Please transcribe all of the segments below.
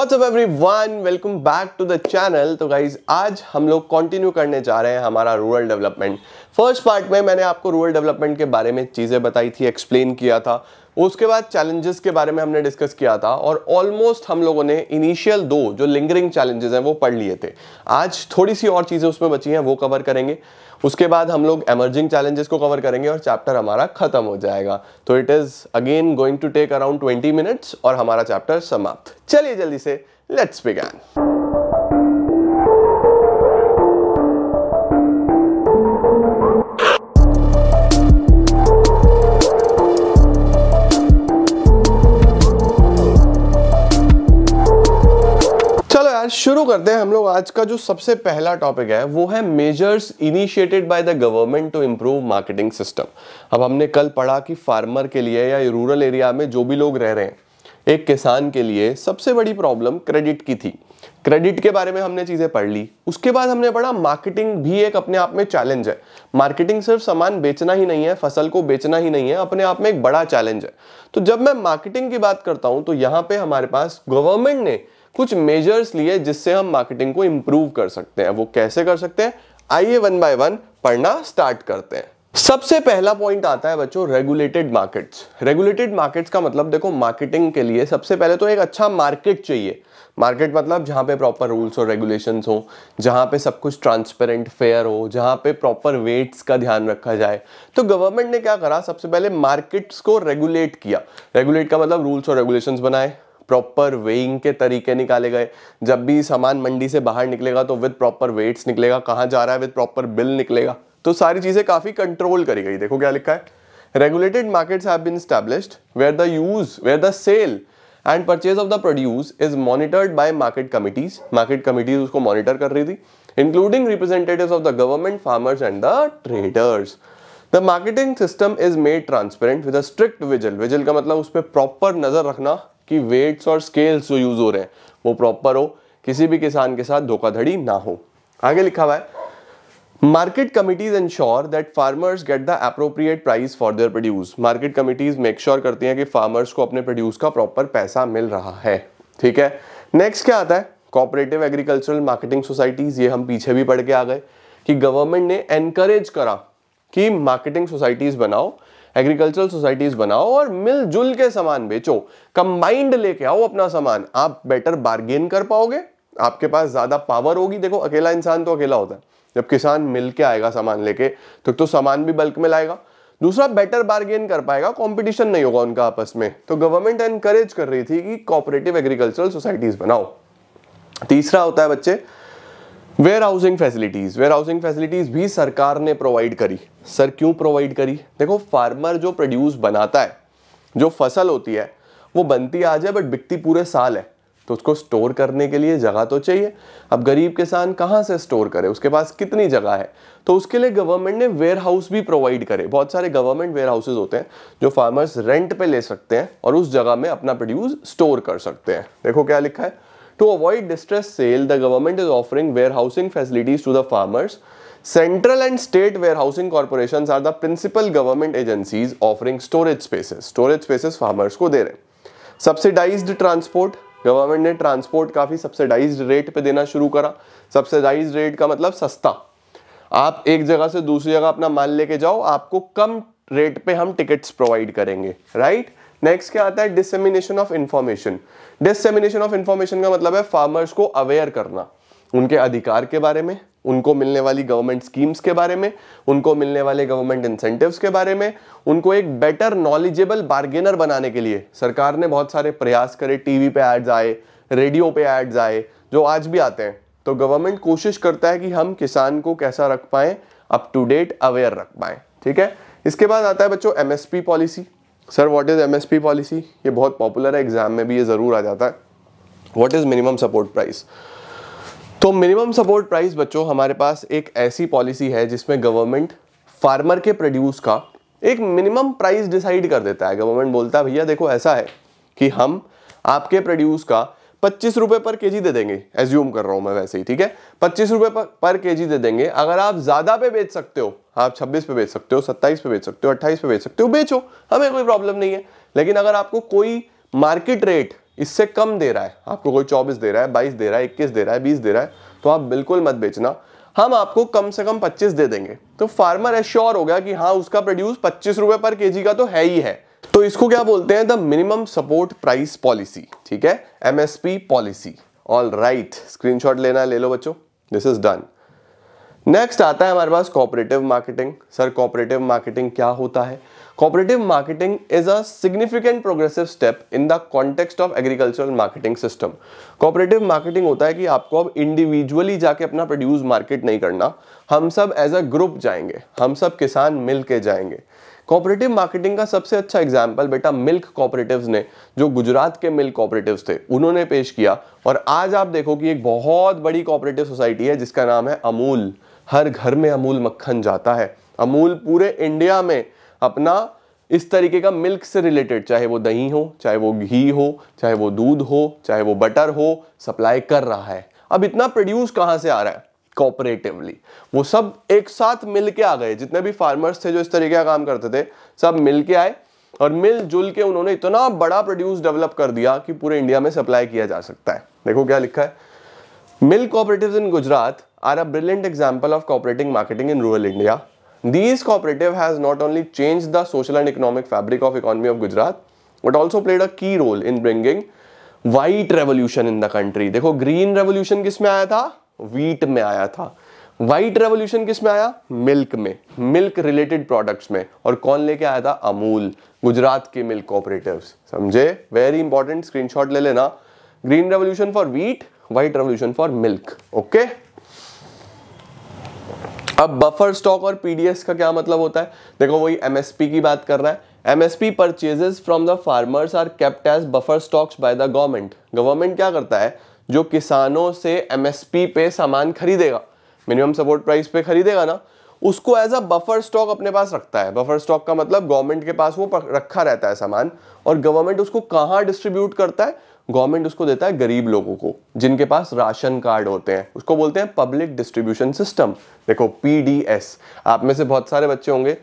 WhatsApp everyone welcome back to the channel तो guys आज हम लोग कंटिन्यू करने जा रहे हैं हमारा रूरल डेवलपमेंट फर्स्ट पार्ट में मैंने आपको रूरल डेवलपमेंट के बारे में चीज़ें बताई थी एक्सप्लेन किया था उसके बाद चैलेंजेस के बारे में हमने डिस्कस किया था और ऑलमोस्ट हम लोगों ने इनिशियल दो जो लिंगरिंग चैलेंजेस हैं वो पढ़ लिए थे आज थोड़ी सी और चीज़ें उसमें बची हैं वो कवर करेंगे उसके बाद हम लोग एमर्जिंग चैलेंजेस को कवर करेंगे और चैप्टर हमारा ख़त्म हो जाएगा तो it is again going to take around twenty minutes और हमारा चैप्टर समाप्त चलिए जल्दी से लेट्स बिगैन शुरू करते हैं हम लोग आज का जो सबसे पहला टॉपिक है वो है measures initiated by the government to improve marketing system अब हमने कल पढ़ा कि फार्मर के लिए या रूरल एरिया में जो भी लोग रह रहे हैं एक किसान के लिए सबसे बड़ी प्रॉब्लम क्रेडिट की थी क्रेडिट के बारे में हमने चीज़ें पढ़ ली उसके बाद हमने पढ़ा मार्केटिंग भी एक अपने आप में चैलेंज है मार्केटिंग सिर्फ सामान बेचना ही नहीं है फसल को बेचना ही नहीं है अपने आप में एक बड़ा चैलेंज है तो जब मैं मार्केटिंग की बात करता हूँ तो यहाँ पे हमारे पास गवर्नमेंट ने कुछ मेजर्स लिए जिससे हम मार्केटिंग को इम्प्रूव कर सकते हैं वो कैसे कर सकते हैं आइए वन बाय वन पढ़ना स्टार्ट करते हैं सबसे पहला पॉइंट आता है बच्चों रेगुलेटेड मार्केट्स रेगुलेटेड मार्केट्स का मतलब देखो मार्केटिंग के लिए सबसे पहले तो एक अच्छा मार्केट चाहिए मार्केट मतलब जहाँ पे प्रॉपर रूल्स और रेगुलेशंस हो जहाँ पे सब कुछ ट्रांसपेरेंट फेयर हो जहाँ पे प्रॉपर वेट्स का ध्यान रखा जाए तो गवर्नमेंट ने क्या करा सबसे पहले मार्केट्स को रेगुलेट किया रेगुलेट का मतलब रूल्स और रेगुलेशंस बनाए प्रॉपर वेइंग के तरीके निकाले गए जब भी सामान मंडी से बाहर निकलेगा तो विद प्रॉपर वेट्स निकलेगा कहाँ जा रहा है विद प्रॉपर बिल निकलेगा तो सारी चीज़ें काफ़ी कंट्रोल करी गई देखो क्या लिखा है regulated markets have been established where the use where the sale and purchase of the produce is monitored by market committees market committees उसको मॉनिटर कर रही थी including representative of the government farmers and the traders the marketing system is made transparent with strict vigil vigil का मतलब उस पर proper नजर रखना कि वेट्स और स्केल्स जो यूज हो रहे हैं वो प्रॉपर हो किसी भी किसान के साथ धोखाधड़ी ना हो आगे लिखा हुआ है market committees ensure that farmers get the appropriate price for their produce market committees make sure करती हैं कि फार्मर्स को अपने प्रोड्यूस का प्रॉपर पैसा मिल रहा है ठीक है नेक्स्ट क्या आता है कॉपरेटिव एग्रीकल्चरल मार्केटिंग सोसाइटीज ये हम पीछे भी पढ़ के आ गए कि गवर्नमेंट ने एनकरेज करा कि मार्केटिंग सोसाइटीज बनाओ एग्रीकल्चरल सोसाइटीज बनाओ और मिलजुल के सामान बेचो कंबाइंड लेके आओ अपना सामान आप बेटर बार्गेन कर पाओगे आपके पास ज्यादा पावर होगी देखो अकेला इंसान तो अकेला होता है जब किसान मिलके आएगा सामान लेके तो, तो सामान भी बल्क में लाएगा दूसरा बेटर बार्गेन कर पाएगा कंपटीशन नहीं होगा उनका आपस में तो गवर्नमेंट एनकरेज कर रही थी कि कॉपरेटिव एग्रीकल्चरल सोसाइटीज बनाओ तीसरा होता है बच्चे warehousing facilities warehousing facilities भी सरकार ने प्रोवाइड करी सर क्यों प्रोवाइड करी देखो फार्मर जो प्रोड्यूस बनाता है जो फसल होती है वो बनती आज है बट बिकती पूरे साल है तो उसको स्टोर करने के लिए जगह तो चाहिए अब गरीब किसान कहाँ से स्टोर करे उसके पास कितनी जगह है तो उसके लिए गवर्नमेंट ने वेयर हाउस भी प्रोवाइड करे बहुत सारे गवर्नमेंट वेयर हाउसेज होते हैं जो फार्मर्स रेंट पे ले सकते हैं और उस जगह में अपना प्रोड्यूस स्टोर कर सकते हैं देखो क्या लिखा है To avoid distress sale, the government is offering warehousing facilities to the farmers. Central and state warehousing corporations are the principal government agencies offering storage spaces. Storage spaces farmers ko de rahe subsidized transport transport government ने transport काफ़ी subsidise rate पे देना शुरू करा subsidise rate का मतलब सस्ता आप एक जगह से दूसरी जगह अपना माल लेके जाओ आपको कम रेट पे हम टिकट्स प्रोवाइड करेंगे राइट नेक्स्ट क्या आता है dissemination of information dissemination of information का मतलब है फार्मर्स को अवेयर करना उनके अधिकार के बारे में उनको मिलने वाली गवर्नमेंट स्कीम्स के बारे में उनको मिलने वाले गवर्नमेंट इंसेंटिव्स के बारे में उनको एक बेटर नॉलेजेबल बार्गेनर बनाने के लिए सरकार ने बहुत सारे प्रयास करे टीवी पे एड्स आए रेडियो पे एड्स आए जो आज भी आते हैं तो गवर्नमेंट कोशिश करता है कि हम किसान को कैसा रख पाएं अप टू डेट अवेयर रख पाएं ठीक है इसके बाद आता है बच्चों MSP policy sir what is MSP policy ये बहुत पॉपुलर है एग्ज़ाम में भी ये ज़रूर आ जाता है what is minimum support price तो मिनिमम सपोर्ट प्राइस बच्चों हमारे पास एक ऐसी पॉलिसी है जिसमें गवर्नमेंट फार्मर के प्रोड्यूस का एक मिनिमम प्राइस डिसाइड कर देता है गवर्नमेंट बोलता है भैया देखो ऐसा है कि हम आपके प्रोड्यूस का पच्चीस रुपए पर केजी दे देंगे एज्यूम कर रहा हूं मैं वैसे ही ठीक है पच्चीस रुपए पर, पर केजी दे देंगे अगर आप ज्यादा पे बेच सकते हो आप छब्बीस पे बेच सकते हो सत्ताईस पे बेच सकते हो अट्ठाईस पे बेच सकते हो बेचो हमें कोई प्रॉब्लम नहीं है लेकिन अगर आपको कोई मार्केट रेट इससे कम दे रहा है आपको कोई चौबीस दे रहा है बाईस दे रहा है इक्कीस दे रहा है बीस दे रहा है तो आप बिल्कुल मत बेचना हम आपको कम से कम पच्चीस दे देंगे तो फार्मर एश्योर हो गया कि हाँ उसका प्रोड्यूस पच्चीस रुपए पर केजी का तो है ही है तो इसको क्या बोलते हैं the minimum support price policy ठीक है MSP policy all right screen लेना ले लो बच्चों दिस इज डन नेक्स्ट आता है हमारे पास cooperative marketing sir cooperative marketing क्या होता है cooperative marketing is a significant progressive step in the context of agricultural marketing system cooperative marketing होता है कि आपको अब इंडिविजुअली जाके अपना प्रोड्यूस मार्केट नहीं करना हम सब एज अ ग्रुप जाएंगे हम सब किसान मिलके जाएंगे कॉपरेटिव मार्केटिंग का सबसे अच्छा एग्जाम्पल बेटा मिल्क कॉपरेटिव ने जो गुजरात के मिल्क कॉपरेटिव थे उन्होंने पेश किया और आज आप देखो कि एक बहुत बड़ी कॉपरेटिव सोसाइटी है जिसका नाम है अमूल हर घर में अमूल मक्खन जाता है अमूल पूरे इंडिया में अपना इस तरीके का मिल्क से रिलेटेड चाहे वो दही हो चाहे वो घी हो चाहे वो दूध हो चाहे वो बटर हो सप्लाई कर रहा है अब इतना प्रोड्यूस कहाँ से आ रहा है कॉपरेटिवली वो सब एक साथ मिल के आ गए जितने भी फार्मर्स थे जो इस तरीके का काम करते थे सब मिल के आए और मिलजुल के उन्होंने इतना बड़ा प्रोड्यूस डेवलप कर दिया कि पूरे इंडिया में सप्लाई किया जा सकता है देखो क्या लिखा है milk cooperative in Gujarat are a brilliant example of cooperating marketing in rural India these cooperative has not only change the social and economic fabric of economy of Gujarat but also played a key role in bringing white revolution in the country देखो green revolution किसमें आया था wheat में आया था white revolution किस में आया मिल्क में मिल्क रिलेटेड प्रोडक्ट्स में और कौन लेके आया था अमूल गुजरात के मिल्क ऑपरेटिव्स समझे वेरी इंपॉर्टेंट स्क्रीनशॉट ले लेना green revolution for wheat white revolution for milk okay अब बफर स्टॉक और पीडीएस का क्या मतलब होता है देखो वही एमएसपी की बात कर रहा है MSP purchases from the farmers are kept as buffer stocks by the government government क्या करता है जो किसानों से एम पे सामान खरीदेगा मिनिमम सपोर्ट प्राइस पे खरीदेगा ना उसको एज अ बफर स्टॉक अपने पास रखता है बफर स्टॉक का मतलब गवर्नमेंट के पास वो रखा रहता है सामान और गवर्नमेंट उसको कहाँ डिस्ट्रीब्यूट करता है गवर्नमेंट उसको देता है गरीब लोगों को जिनके पास राशन कार्ड होते हैं उसको बोलते हैं पब्लिक डिस्ट्रीब्यूशन सिस्टम देखो पी आप में से बहुत सारे बच्चे होंगे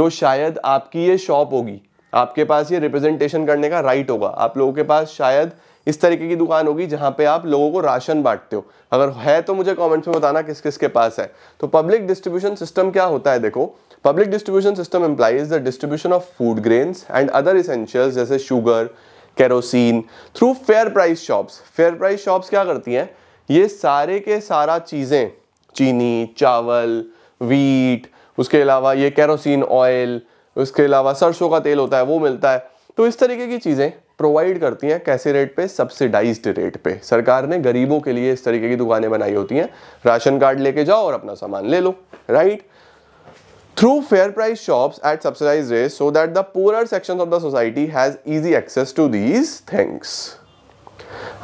जो शायद आपकी ये शॉप होगी आपके पास ये रिप्रेजेंटेशन करने का राइट होगा आप लोगों के पास शायद इस तरीके की दुकान होगी जहां पे आप लोगों को राशन बांटते हो अगर है तो मुझे कमेंट्स में बताना किस किस के पास है तो पब्लिक डिस्ट्रीब्यूशन सिस्टम क्या होता है देखो public distribution system employs the distribution of food grains and other essentials जैसे sugar kerosene through fair price shops fair price shops क्या करती हैं ये सारे के सारा चीज़ें चीनी चावल वीट उसके अलावा ये केरोसिन ऑयल उसके अलावा सरसों का तेल होता है वो मिलता है तो इस तरीके की चीज़ें प्रोवाइड करती हैं कैसे रेट पे सब्सिडाइज रेट पे सरकार ने गरीबों के लिए इस तरीके की दुकानें बनाई होती हैं राशन कार्ड लेके जाओ और अपना सामान ले लो right through fair price shops at subsidise rate so that the poor section of the society has easy access to these things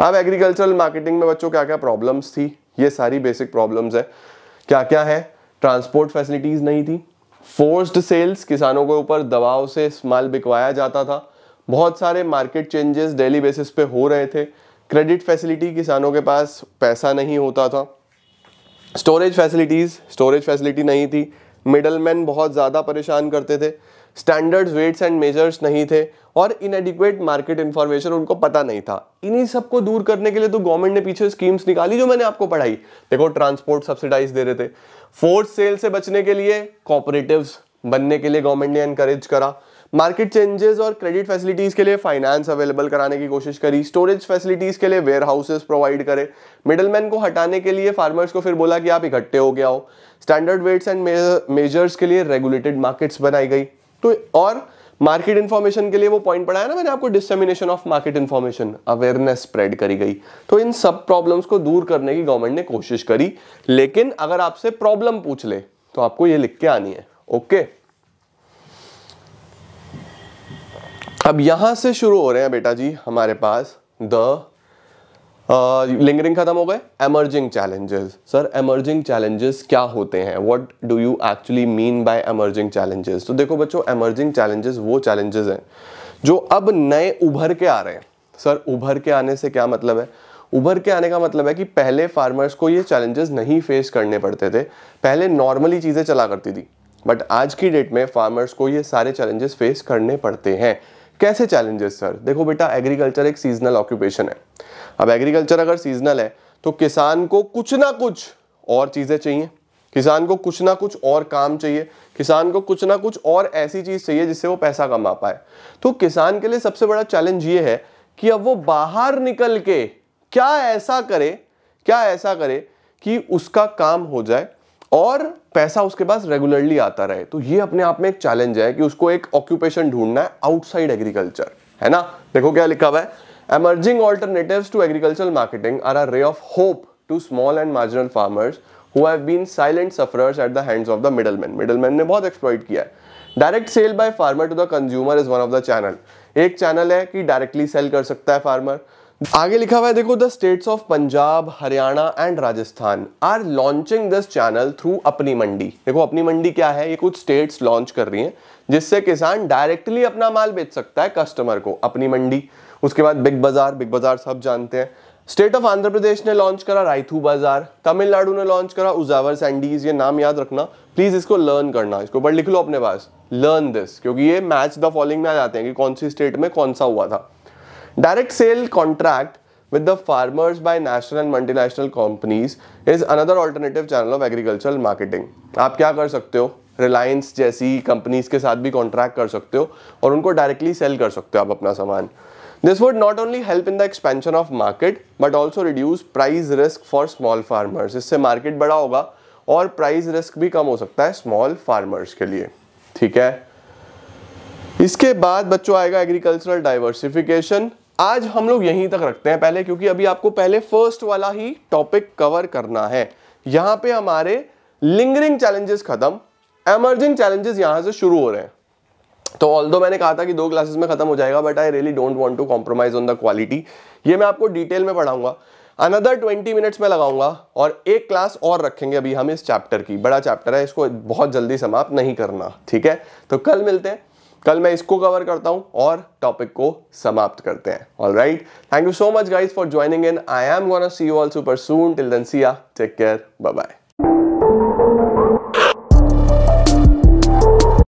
अब एग्रीकल्चरल मार्केटिंग में बच्चों क्या क्या प्रॉब्लम्स थी ये सारी बेसिक प्रॉब्लम्स है क्या क्या है ट्रांसपोर्ट फैसिलिटीज़ नहीं थी फोर्स्ड सेल्स किसानों के ऊपर दबाव से माल बिकवाया जाता था बहुत सारे मार्केट चेंजेस डेली बेसिस पे हो रहे थे क्रेडिट फैसिलिटी किसानों के पास पैसा नहीं होता था स्टोरेज फैसिलिटीज़ स्टोरेज फैसिलिटी नहीं थी मिडलमैन बहुत ज़्यादा परेशान करते थे स्टैंडर्ड्स वेट्स एंड मेजर्स नहीं थे और इनएडिक्वेट मार्केट इन्फॉर्मेशन उनको पता नहीं था इन्हीं सब को दूर करने के लिए तो गवर्नमेंट ने पीछे स्कीम्स निकाली जो मैंने आपको पढ़ाई देखो ट्रांसपोर्ट सब्सिडाइज दे रहे थे फोर्स सेल से बचने के लिए कॉपरेटिव्स बनने के लिए गवर्नमेंट ने इनकरेज करा मार्केट चेंजेस और क्रेडिट फैसिलिटीज़ के लिए फाइनेंस अवेलेबल कराने की कोशिश करी स्टोरेज फैसिलिटीज़ के लिए वेयर हाउसेज प्रोवाइड करे मिडलमैन को हटाने के लिए फार्मर्स को फिर बोला कि आप इकट्ठे हो गया हो स्टैंडर्ड वेट्स एंड मेजर्स के लिए रेगुलेटेड मार्केट्स बनाई गई तो और मार्केट इन्फॉर्मेशन के लिए वो पॉइंट पढ़ाया ना मैंने आपको dissemination of market information awareness spread करी गई तो इन सब प्रॉब्लम्स को दूर करने की गवर्नमेंट ने कोशिश करी लेकिन अगर आपसे प्रॉब्लम पूछ ले तो आपको ये लिख के आनी है ओके अब यहां से शुरू हो रहे हैं बेटा जी हमारे पास द लिंगरिंग खत्म हो गए emerging challenges sir emerging challenges क्या होते हैं what do you actually mean by emerging challenges तो देखो बच्चों एमर्जिंग चैलेंजेस वो चैलेंजेस हैं जो अब नए उभर के आ रहे हैं सर उभर के आने से क्या मतलब है उभर के आने का मतलब है कि पहले फार्मर्स को ये चैलेंजेस नहीं फेस करने पड़ते थे पहले नॉर्मली चीज़ें चला करती थी बट आज की डेट में फार्मर्स को ये सारे चैलेंजेस फेस करने पड़ते हैं कैसे चैलेंजेस सर देखो बेटा एग्रीकल्चर एक सीजनल ऑक्यूपेशन है अब एग्रीकल्चर अगर सीजनल है तो किसान को कुछ ना कुछ और चीज़ें चाहिए किसान को कुछ ना कुछ और काम चाहिए किसान को कुछ ना कुछ और ऐसी चीज़ चाहिए जिससे वो पैसा कमा पाए तो किसान के लिए सबसे बड़ा चैलेंज ये है कि अब वो बाहर निकल के क्या ऐसा करे क्या ऐसा करे कि उसका काम हो जाए और पैसा उसके पास रेगुलरली आता रहे तो ये अपने आप में एक चैलेंज है कि उसको एक ऑक्यूपेशन ढूंढना है आउटसाइड एग्रीकल्चर है ना देखो क्या लिखा हुआ है emerging alternative to agriculture marketing are ray of hope to small and marginal farmers who have been silent sufferers at the hands of the middleman middleman ने बहुत एक्सप्लॉइट किया है direct sale by farmer to the consumer is one of the channel एक channel है कि directly cell कर सकता है फार्मर आगे लिखा हुआ है देखो the states of Punjab Haryana and Rajasthan are launching this channel through Apni Mandi देखो अपनी मंडी क्या है ये कुछ स्टेट्स लॉन्च कर रही हैं जिससे किसान डायरेक्टली अपना माल बेच सकता है कस्टमर को अपनी मंडी उसके बाद बिग बाजार बिग बाजार सब जानते हैं स्टेट ऑफ आंध्र प्रदेश ने लॉन्च करा रायथू बाजार तमिलनाडु ने लॉन्च करा उजावर सैंडीज ये नाम याद रखना प्लीज इसको लर्न करना इसको बट लिख लो अपने पास लर्न दिस क्योंकि ये मैच द फॉलोइंग में आ जाते हैं कि कौन सी स्टेट में कौन सा हुआ था Direct sale contract with the farmers by national and multinational companies is another alternative channel of agricultural marketing. आप क्या कर सकते हो रिलायंस जैसी कंपनीज के साथ भी कॉन्ट्रैक्ट कर सकते हो और उनको डायरेक्टली सेल कर सकते हो आप अपना सामान this would not only help in the expansion of market but also reduce price risk for small farmers इससे मार्केट बड़ा होगा और प्राइज रिस्क भी कम हो सकता है स्मॉल फार्मर्स के लिए ठीक है इसके बाद बच्चों आएगा एग्रीकल्चरल डाइवर्सिफिकेशन आज हम लोग यहीं तक रखते हैं पहले क्योंकि अभी आपको पहले फर्स्ट वाला ही टॉपिक कवर करना है यहां पे हमारे लिंगरिंग चैलेंजेस खत्म एमर्जिंग चैलेंजेस यहां से शुरू हो रहे हैं तो ऑल दो मैंने कहा था कि दो क्लासेस में खत्म हो जाएगा but I really don't want to compromise on the quality ये मैं आपको डिटेल में पढ़ाऊंगा अनदर ट्वेंटी मिनट्स में लगाऊंगा और एक क्लास और रखेंगे अभी हम इस चैप्टर की बड़ा चैप्टर है इसको बहुत जल्दी समाप्त नहीं करना ठीक है तो कल मिलते हैं कल मैं इसको कवर करता हूं और टॉपिक को समाप्त करते हैं all right thank you so much guys for joining in I am gonna see you all super soon till then see ya take care bye bye